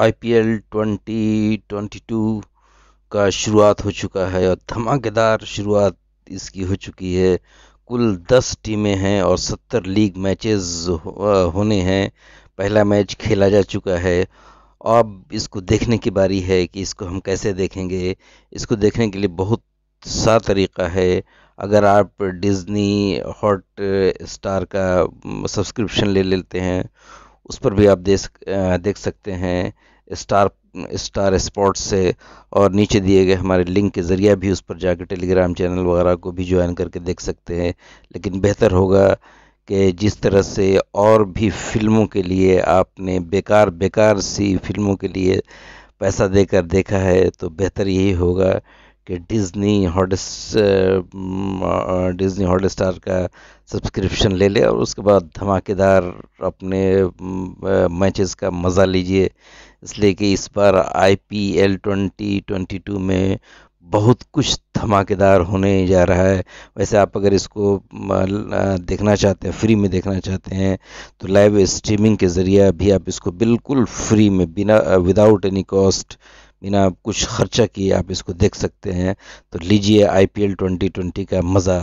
IPL 2022 का शुरुआत हो चुका है और धमाकेदार शुरुआत इसकी हो चुकी है कुल 10 टीमें हैं और 70 लीग मैचेस होने हैं पहला मैच खेला जा चुका है अब इसको देखने की बारी है कि इसको हम कैसे देखेंगे इसको देखने के लिए बहुत सा तरीका है अगर आप डिज़्नी हॉट स्टार का सब्सक्रिप्शन ले लेते हैं उस पर भी आप देख देख सकते हैं स्टार स्टार स्पोर्ट्स से और नीचे दिए गए हमारे लिंक के ज़रिए भी उस पर जाकर टेलीग्राम चैनल वगैरह को भी ज्वाइन करके देख सकते हैं लेकिन बेहतर होगा कि जिस तरह से और भी फिल्मों के लिए आपने बेकार बेकार सी फिल्मों के लिए पैसा देकर देखा है तो बेहतर यही होगा कि Disney hot Disney Hotstar का सब्सक्रिप्शन ले ले और उसके बाद धमाकेदार अपने मैचेस का मज़ा लीजिए इसलिए कि इस बार आईपीएल 2022 में बहुत कुछ धमाकेदार होने जा रहा है वैसे आप अगर इसको देखना चाहते हैं फ्री में देखना चाहते हैं तो लाइव स्ट्रीमिंग के ज़रिए भी आप इसको बिल्कुल फ्री में बिना विदाउट एनी कॉस्ट बिना कुछ खर्चा किए आप इसको देख सकते हैं तो लीजिए आईपीएल 2020 का मज़ा